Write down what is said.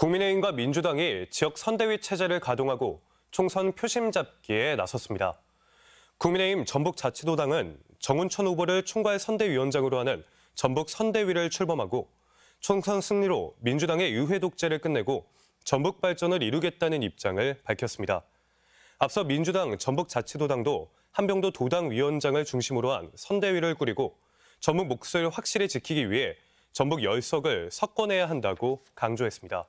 국민의힘과 민주당이 지역 선대위 체제를 가동하고 총선 표심 잡기에 나섰습니다. 국민의힘 전북자치도당은 정운천 후보를 총괄 선대위원장으로 하는 전북 선대위를 출범하고 총선 승리로 민주당의 유회 독재를 끝내고 전북 발전을 이루겠다는 입장을 밝혔습니다. 앞서 민주당 전북자치도당도 한병도 도당 위원장을 중심으로 한 선대위를 꾸리고 전북 목소리를 확실히 지키기 위해 전북 열석을 석권해야 한다고 강조했습니다.